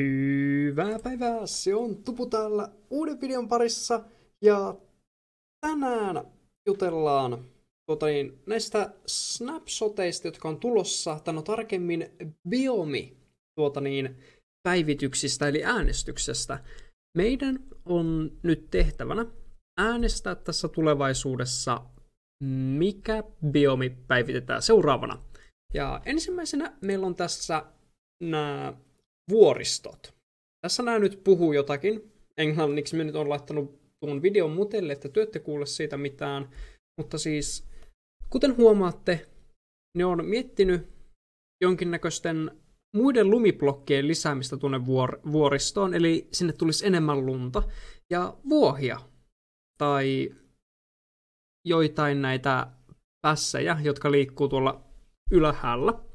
Hyvää päivää, se on Tupu täällä uuden videon parissa ja tänään jutellaan tuota niin, näistä snapshoteista, jotka on tulossa, tai no tarkemmin biomi tuota niin, päivityksistä eli äänestyksestä. Meidän on nyt tehtävänä äänestää tässä tulevaisuudessa, mikä biomi päivitetään seuraavana. Ja ensimmäisenä meillä on tässä nämä vuoristot. Tässä nämä nyt puhuu jotakin. Englanniksi minä nyt on laittanut tuon videon mutelle, että työtte kuule siitä mitään. Mutta siis, kuten huomaatte, ne on miettinyt jonkinnäköisten muiden lumiblokkien lisäämistä tuonne vuor- vuoristoon, eli sinne tulisi enemmän lunta ja vuohia tai joitain näitä pässejä, jotka liikkuu tuolla ylhäällä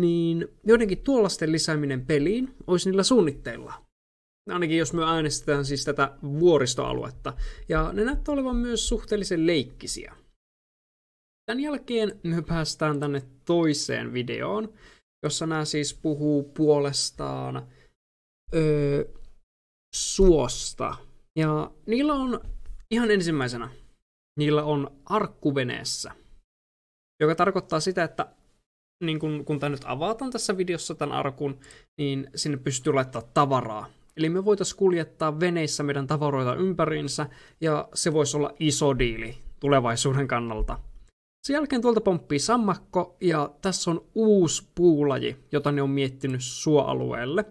niin jotenkin tuollaisten lisääminen peliin olisi niillä suunnitteilla. Ainakin jos me äänestetään siis tätä vuoristoaluetta. Ja ne näyttää olevan myös suhteellisen leikkisiä. Tämän jälkeen me päästään tänne toiseen videoon, jossa nämä siis puhuu puolestaan öö, suosta. Ja niillä on ihan ensimmäisenä, niillä on arkkuveneessä, joka tarkoittaa sitä, että niin kun, kun tämä nyt avataan tässä videossa tämän arkun, niin sinne pystyy laittaa tavaraa. Eli me voitaisiin kuljettaa veneissä meidän tavaroita ympäriinsä, ja se voisi olla iso diili tulevaisuuden kannalta. Sen jälkeen tuolta pomppii sammakko, ja tässä on uusi puulaji, jota ne on miettinyt suoalueelle.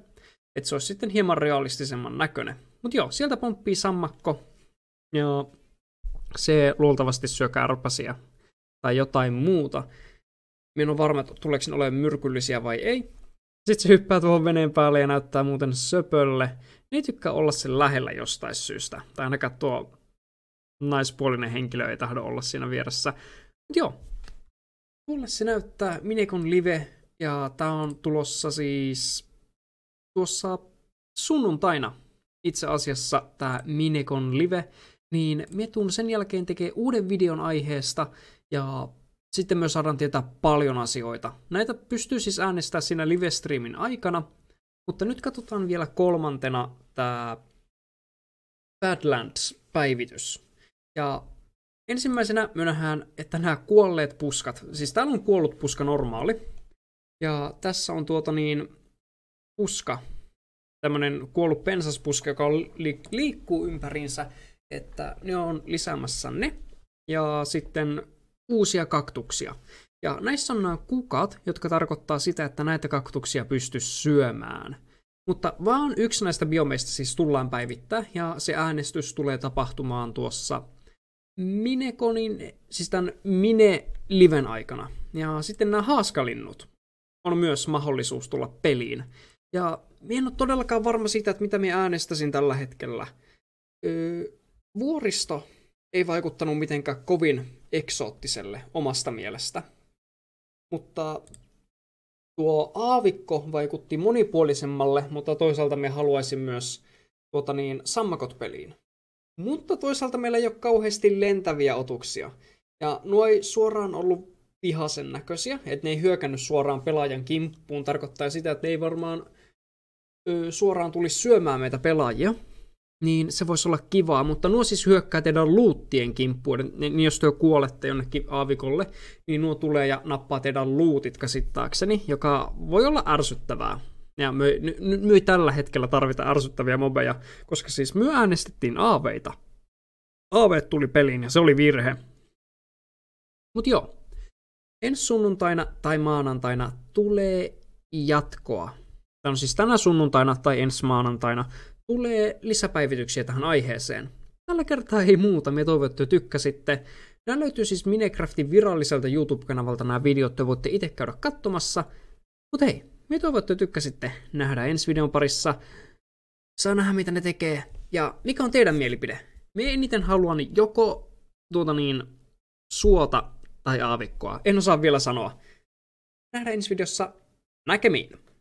Että se olisi sitten hieman realistisemman näköinen. Mutta joo, sieltä pomppii sammakko, ja se luultavasti syö kärpäsiä tai jotain muuta. Minun on varma, että tuleeko ne olemaan myrkyllisiä vai ei. Sitten se hyppää tuohon veneen päälle ja näyttää muuten söpölle. Ne ei tykkää olla sen lähellä jostain syystä. Tai ainakaan tuo naispuolinen henkilö ei tahdo olla siinä vieressä. Mut joo. Mulle se näyttää Minekon live. Ja tää on tulossa siis tuossa sunnuntaina itse asiassa tämä Minekon live, niin Metun sen jälkeen tekee uuden videon aiheesta, ja sitten myös saadaan tietää paljon asioita. Näitä pystyy siis äänestämään siinä livestreamin aikana, mutta nyt katsotaan vielä kolmantena tämä Badlands-päivitys. Ja ensimmäisenä myönnähän, että nämä kuolleet puskat, siis täällä on kuollut puska normaali, ja tässä on tuota niin puska, tämmöinen kuollut pensaspuska, joka liikkuu ympäriinsä, että ne on lisäämässä ne. Ja sitten uusia kaktuksia. Ja näissä on nämä kukat, jotka tarkoittaa sitä, että näitä kaktuksia pysty syömään. Mutta vaan yksi näistä biomeista siis tullaan päivittää, ja se äänestys tulee tapahtumaan tuossa Minekonin, siis tämän Mine-liven aikana. Ja sitten nämä haaskalinnut on myös mahdollisuus tulla peliin. Ja minä en ole todellakaan varma siitä, että mitä minä äänestäisin tällä hetkellä. Öö, vuoristo ei vaikuttanut mitenkään kovin eksoottiselle omasta mielestä. Mutta tuo aavikko vaikutti monipuolisemmalle, mutta toisaalta me haluaisin myös tuota niin, sammakot peliin. Mutta toisaalta meillä ei ole kauheasti lentäviä otuksia. Ja nuo ei suoraan ollut vihasen näköisiä, että ne ei hyökännyt suoraan pelaajan kimppuun, tarkoittaa sitä, että ne ei varmaan ö, suoraan tulisi syömään meitä pelaajia, niin se voisi olla kivaa, mutta nuo siis hyökkää teidän luuttien kimppuun, niin, niin jos te kuolette jonnekin aavikolle, niin nuo tulee ja nappaa teidän luutit käsittääkseni, joka voi olla ärsyttävää. Ja me, me, me tällä hetkellä tarvita ärsyttäviä mobeja, koska siis me äänestettiin aaveita. Aaveet tuli peliin ja se oli virhe. Mut joo, ensi sunnuntaina tai maanantaina tulee jatkoa. Tämä on no siis tänä sunnuntaina tai ensi maanantaina tulee lisäpäivityksiä tähän aiheeseen. Tällä kertaa ei muuta, me toivottu tykkäsitte. Nämä löytyy siis Minecraftin viralliselta YouTube-kanavalta nämä videot, te voitte itse käydä katsomassa. Mutta hei, me toivottu tykkäsitte. Nähdään ensi videon parissa. Saa nähdä mitä ne tekee. Ja mikä on teidän mielipide? Me eniten haluan joko tuota niin, suota tai aavikkoa. En osaa vielä sanoa. Nähdään ensi videossa. Näkemiin!